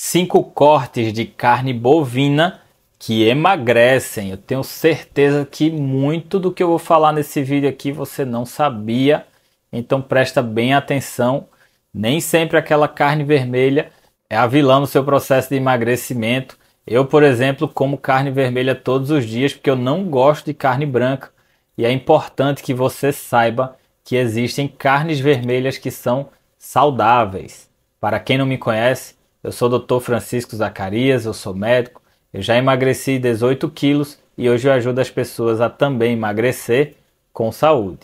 cinco cortes de carne bovina que emagrecem. Eu tenho certeza que muito do que eu vou falar nesse vídeo aqui você não sabia, então presta bem atenção. Nem sempre aquela carne vermelha é a vilã no seu processo de emagrecimento. Eu, por exemplo, como carne vermelha todos os dias porque eu não gosto de carne branca e é importante que você saiba que existem carnes vermelhas que são saudáveis. Para quem não me conhece, eu sou Dr. Francisco Zacarias, eu sou médico. Eu já emagreci 18 quilos e hoje eu ajudo as pessoas a também emagrecer com saúde.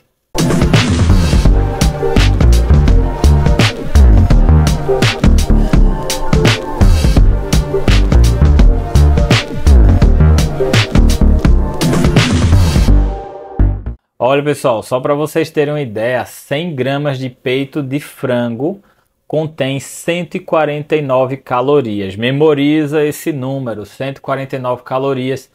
Olha pessoal, só para vocês terem uma ideia, 100 gramas de peito de frango contém 149 calorias. Memoriza esse número, 149 calorias,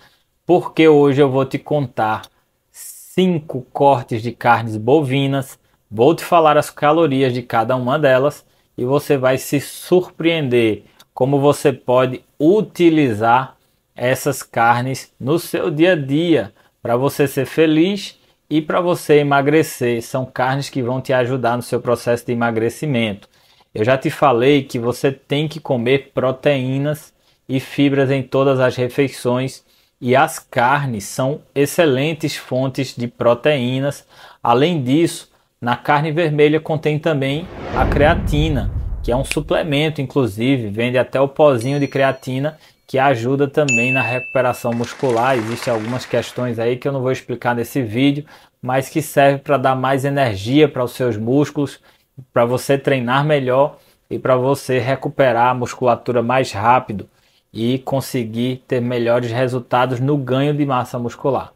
porque hoje eu vou te contar cinco cortes de carnes bovinas, vou te falar as calorias de cada uma delas e você vai se surpreender como você pode utilizar essas carnes no seu dia a dia para você ser feliz e para você emagrecer. São carnes que vão te ajudar no seu processo de emagrecimento. Eu já te falei que você tem que comer proteínas e fibras em todas as refeições e as carnes são excelentes fontes de proteínas. Além disso, na carne vermelha contém também a creatina, que é um suplemento, inclusive, vende até o pozinho de creatina que ajuda também na recuperação muscular. Existem algumas questões aí que eu não vou explicar nesse vídeo, mas que serve para dar mais energia para os seus músculos para você treinar melhor e para você recuperar a musculatura mais rápido e conseguir ter melhores resultados no ganho de massa muscular.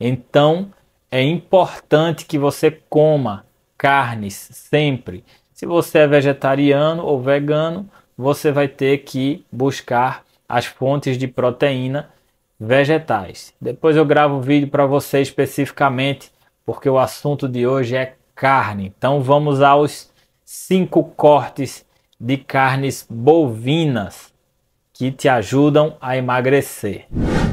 Então, é importante que você coma carnes sempre. Se você é vegetariano ou vegano, você vai ter que buscar as fontes de proteína vegetais. Depois eu gravo um vídeo para você especificamente, porque o assunto de hoje é carne. Então vamos aos cinco cortes de carnes bovinas que te ajudam a emagrecer.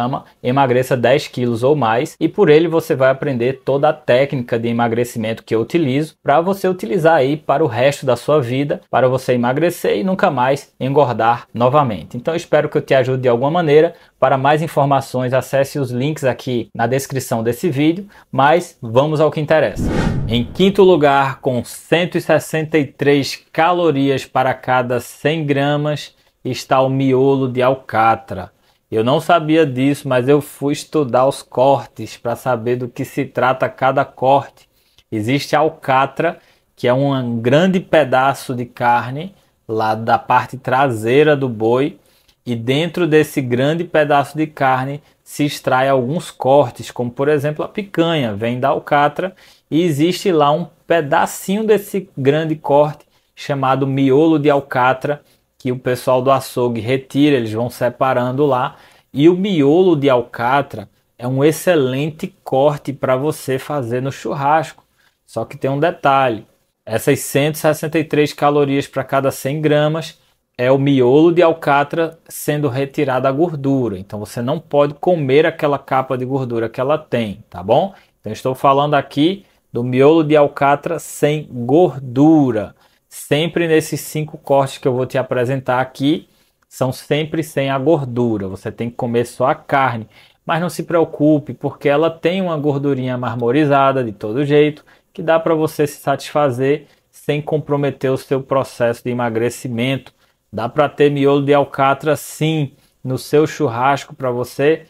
chama Emagreça 10 quilos ou mais e por ele você vai aprender toda a técnica de emagrecimento que eu utilizo para você utilizar aí para o resto da sua vida, para você emagrecer e nunca mais engordar novamente. Então espero que eu te ajude de alguma maneira. Para mais informações, acesse os links aqui na descrição desse vídeo, mas vamos ao que interessa. Em quinto lugar, com 163 calorias para cada 100 gramas, está o miolo de alcatra eu não sabia disso, mas eu fui estudar os cortes para saber do que se trata cada corte. Existe a alcatra, que é um grande pedaço de carne lá da parte traseira do boi, e dentro desse grande pedaço de carne se extrai alguns cortes, como por exemplo a picanha, vem da alcatra, e existe lá um pedacinho desse grande corte chamado miolo de alcatra, que o pessoal do açougue retira, eles vão separando lá. E o miolo de alcatra é um excelente corte para você fazer no churrasco. Só que tem um detalhe: essas 163 calorias para cada 100 gramas é o miolo de alcatra sendo retirada a gordura. Então você não pode comer aquela capa de gordura que ela tem, tá bom? Então estou falando aqui do miolo de alcatra sem gordura sempre nesses cinco cortes que eu vou te apresentar aqui, são sempre sem a gordura. Você tem que comer só a carne. Mas não se preocupe, porque ela tem uma gordurinha marmorizada de todo jeito, que dá para você se satisfazer sem comprometer o seu processo de emagrecimento. Dá para ter miolo de alcatra sim no seu churrasco para você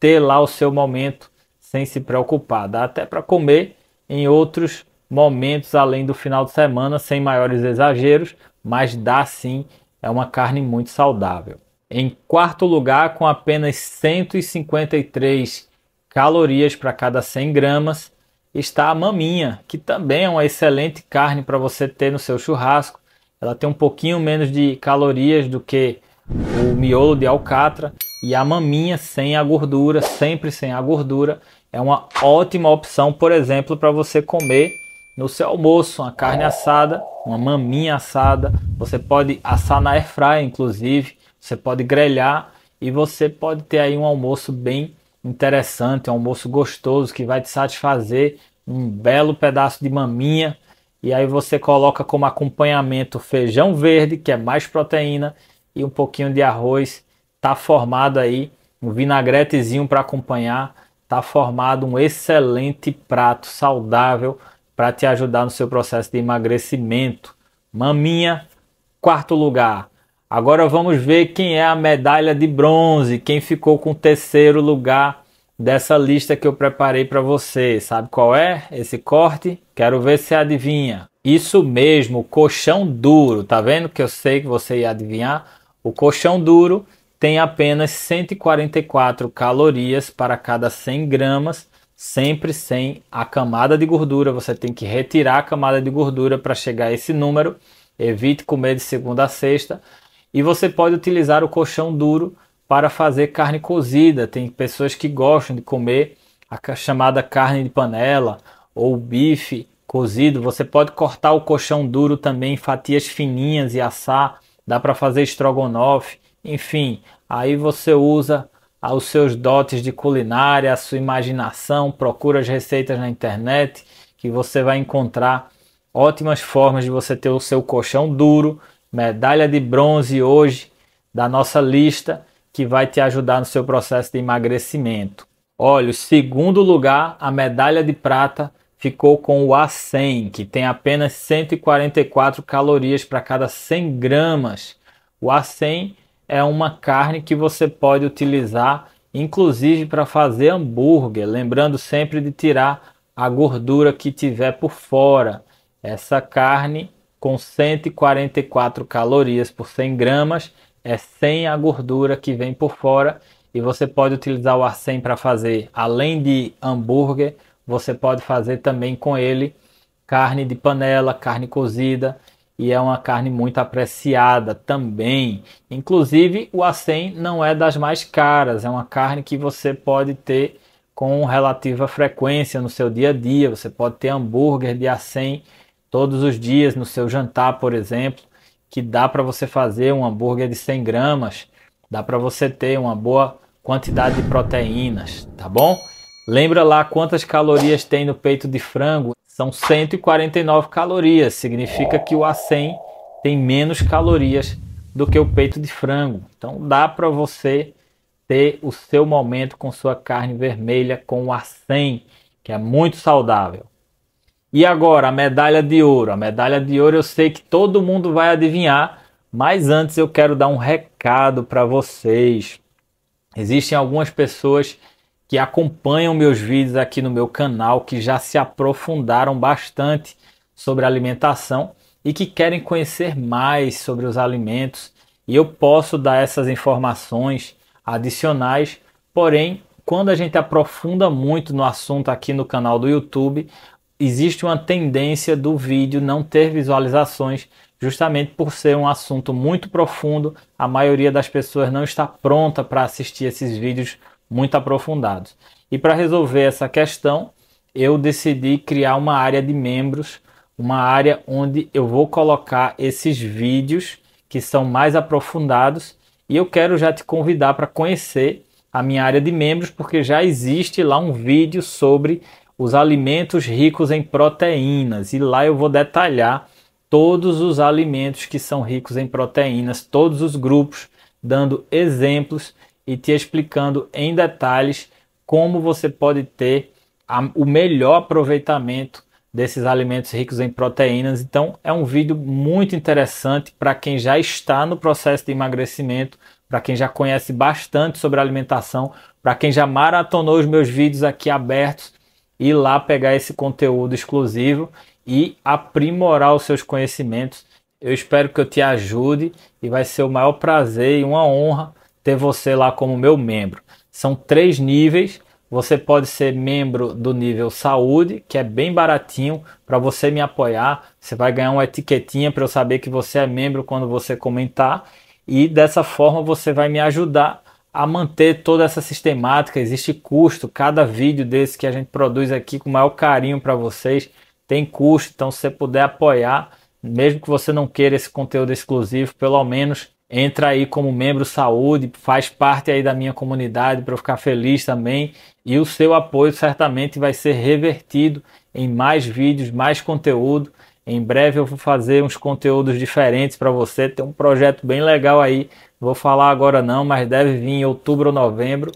ter lá o seu momento sem se preocupar. Dá até para comer em outros momentos além do final de semana, sem maiores exageros, mas dá sim, é uma carne muito saudável. Em quarto lugar, com apenas 153 calorias para cada 100 gramas, está a maminha, que também é uma excelente carne para você ter no seu churrasco. Ela tem um pouquinho menos de calorias do que o miolo de alcatra e a maminha sem a gordura, sempre sem a gordura, é uma ótima opção, por exemplo, para você comer no seu almoço, uma carne assada, uma maminha assada, você pode assar na airfry, inclusive, você pode grelhar e você pode ter aí um almoço bem interessante, um almoço gostoso que vai te satisfazer, um belo pedaço de maminha e aí você coloca como acompanhamento feijão verde, que é mais proteína e um pouquinho de arroz, tá formado aí um vinagretezinho para acompanhar, tá formado um excelente prato saudável para te ajudar no seu processo de emagrecimento. Maminha, quarto lugar. Agora vamos ver quem é a medalha de bronze, quem ficou com o terceiro lugar dessa lista que eu preparei para você. Sabe qual é esse corte? Quero ver se adivinha. Isso mesmo, colchão duro. Tá vendo que eu sei que você ia adivinhar? O colchão duro tem apenas 144 calorias para cada 100 gramas sempre sem a camada de gordura. Você tem que retirar a camada de gordura para chegar a esse número. Evite comer de segunda a sexta. E você pode utilizar o colchão duro para fazer carne cozida. Tem pessoas que gostam de comer a chamada carne de panela ou bife cozido. Você pode cortar o colchão duro também em fatias fininhas e assar. Dá para fazer estrogonofe. Enfim, aí você usa aos seus dotes de culinária, à sua imaginação, procura as receitas na internet que você vai encontrar ótimas formas de você ter o seu colchão duro, medalha de bronze hoje da nossa lista que vai te ajudar no seu processo de emagrecimento. Olha, o segundo lugar, a medalha de prata ficou com o A100, que tem apenas 144 calorias para cada 100 gramas. O A100 é uma carne que você pode utilizar inclusive para fazer hambúrguer, lembrando sempre de tirar a gordura que tiver por fora. Essa carne com 144 calorias por 100 gramas é sem a gordura que vem por fora e você pode utilizar o arsen para fazer além de hambúrguer, você pode fazer também com ele carne de panela, carne cozida e é uma carne muito apreciada também. Inclusive, o acém não é das mais caras, é uma carne que você pode ter com relativa frequência no seu dia a dia. Você pode ter hambúrguer de acém todos os dias no seu jantar, por exemplo, que dá para você fazer um hambúrguer de 100 gramas, dá para você ter uma boa quantidade de proteínas, tá bom? Lembra lá quantas calorias tem no peito de frango? são 149 calorias. Significa que o A100 tem menos calorias do que o peito de frango. Então dá para você ter o seu momento com sua carne vermelha com o A100, que é muito saudável. E agora a medalha de ouro. A medalha de ouro eu sei que todo mundo vai adivinhar, mas antes eu quero dar um recado para vocês. Existem algumas pessoas que acompanham meus vídeos aqui no meu canal, que já se aprofundaram bastante sobre alimentação e que querem conhecer mais sobre os alimentos. E eu posso dar essas informações adicionais, porém, quando a gente aprofunda muito no assunto aqui no canal do YouTube, existe uma tendência do vídeo não ter visualizações, justamente por ser um assunto muito profundo. A maioria das pessoas não está pronta para assistir esses vídeos muito aprofundados. E para resolver essa questão, eu decidi criar uma área de membros, uma área onde eu vou colocar esses vídeos que são mais aprofundados e eu quero já te convidar para conhecer a minha área de membros, porque já existe lá um vídeo sobre os alimentos ricos em proteínas e lá eu vou detalhar todos os alimentos que são ricos em proteínas, todos os grupos, dando exemplos e te explicando em detalhes como você pode ter a, o melhor aproveitamento desses alimentos ricos em proteínas. Então, é um vídeo muito interessante para quem já está no processo de emagrecimento, para quem já conhece bastante sobre alimentação, para quem já maratonou os meus vídeos aqui abertos e lá pegar esse conteúdo exclusivo e aprimorar os seus conhecimentos. Eu espero que eu te ajude e vai ser o maior prazer e uma honra ter você lá como meu membro. São três níveis. Você pode ser membro do nível saúde, que é bem baratinho para você me apoiar. Você vai ganhar uma etiquetinha para eu saber que você é membro quando você comentar. E dessa forma você vai me ajudar a manter toda essa sistemática. Existe custo. Cada vídeo desse que a gente produz aqui com o maior carinho para vocês tem custo. Então, se você puder apoiar, mesmo que você não queira esse conteúdo exclusivo, pelo menos entra aí como membro saúde, faz parte aí da minha comunidade para eu ficar feliz também. E o seu apoio certamente vai ser revertido em mais vídeos, mais conteúdo. Em breve eu vou fazer uns conteúdos diferentes para você. Tem um projeto bem legal aí. Vou falar agora não, mas deve vir em outubro ou novembro.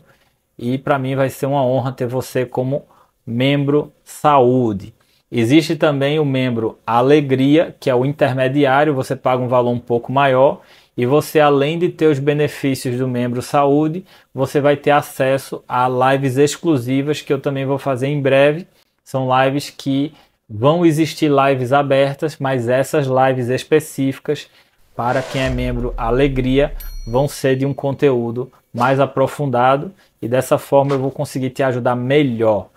E para mim vai ser uma honra ter você como membro saúde. Existe também o membro alegria, que é o intermediário, você paga um valor um pouco maior e você, além de ter os benefícios do membro saúde, você vai ter acesso a lives exclusivas que eu também vou fazer em breve. São lives que vão existir lives abertas, mas essas lives específicas para quem é membro Alegria vão ser de um conteúdo mais aprofundado e dessa forma eu vou conseguir te ajudar melhor.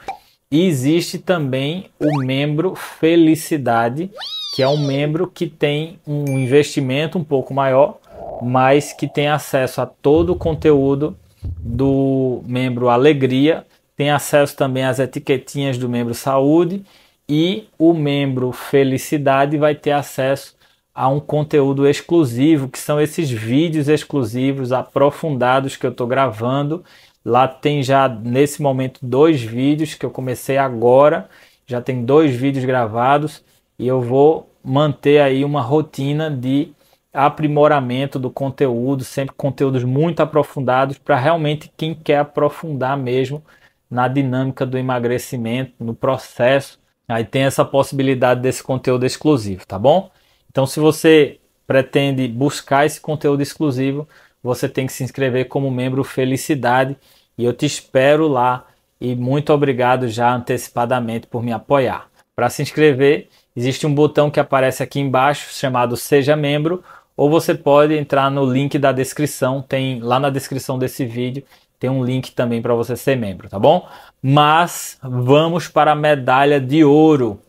E existe também o membro Felicidade, que é um membro que tem um investimento um pouco maior, mas que tem acesso a todo o conteúdo do membro Alegria, tem acesso também às etiquetinhas do membro Saúde e o membro Felicidade vai ter acesso a um conteúdo exclusivo, que são esses vídeos exclusivos aprofundados que eu estou gravando. Lá tem já nesse momento dois vídeos que eu comecei agora, já tem dois vídeos gravados e eu vou manter aí uma rotina de aprimoramento do conteúdo, sempre conteúdos muito aprofundados para realmente quem quer aprofundar mesmo na dinâmica do emagrecimento, no processo. Aí tem essa possibilidade desse conteúdo exclusivo, tá bom? Então, se você pretende buscar esse conteúdo exclusivo, você tem que se inscrever como membro Felicidade e eu te espero lá. E muito obrigado já antecipadamente por me apoiar. Para se inscrever, existe um botão que aparece aqui embaixo chamado Seja Membro ou você pode entrar no link da descrição, tem lá na descrição desse vídeo, tem um link também para você ser membro, tá bom? Mas vamos para a medalha de ouro.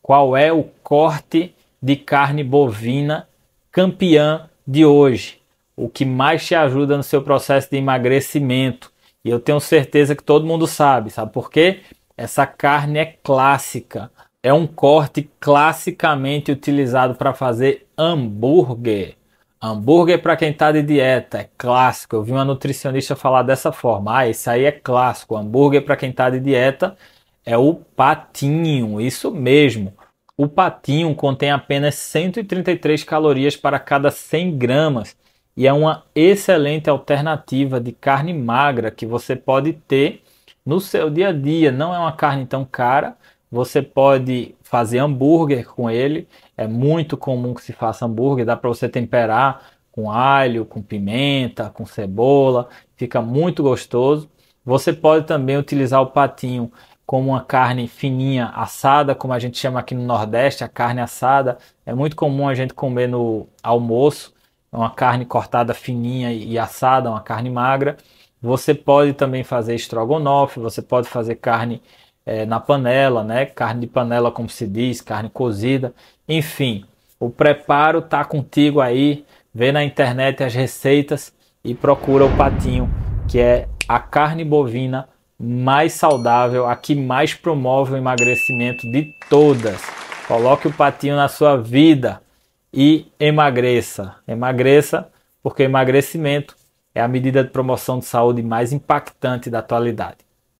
Qual é o corte de carne bovina campeã de hoje? O que mais te ajuda no seu processo de emagrecimento? E eu tenho certeza que todo mundo sabe, sabe por quê? Essa carne é clássica é um corte classicamente utilizado para fazer hambúrguer. Hambúrguer para quem está de dieta, é clássico. Eu vi uma nutricionista falar dessa forma. Ah, isso aí é clássico. Hambúrguer para quem está de dieta é o patinho, isso mesmo. O patinho contém apenas 133 calorias para cada 100 gramas e é uma excelente alternativa de carne magra que você pode ter no seu dia a dia. Não é uma carne tão cara você pode fazer hambúrguer com ele. É muito comum que se faça hambúrguer. Dá para você temperar com alho, com pimenta, com cebola. Fica muito gostoso. Você pode também utilizar o patinho como uma carne fininha assada, como a gente chama aqui no Nordeste, a carne assada. É muito comum a gente comer no almoço é uma carne cortada fininha e assada, uma carne magra. Você pode também fazer estrogonofe, você pode fazer carne é, na panela, né? Carne de panela, como se diz, carne cozida. Enfim, o preparo tá contigo aí. Vê na internet as receitas e procura o patinho, que é a carne bovina mais saudável, a que mais promove o emagrecimento de todas. Coloque o patinho na sua vida e emagreça. Emagreça, porque emagrecimento é a medida de promoção de saúde mais impactante da atualidade.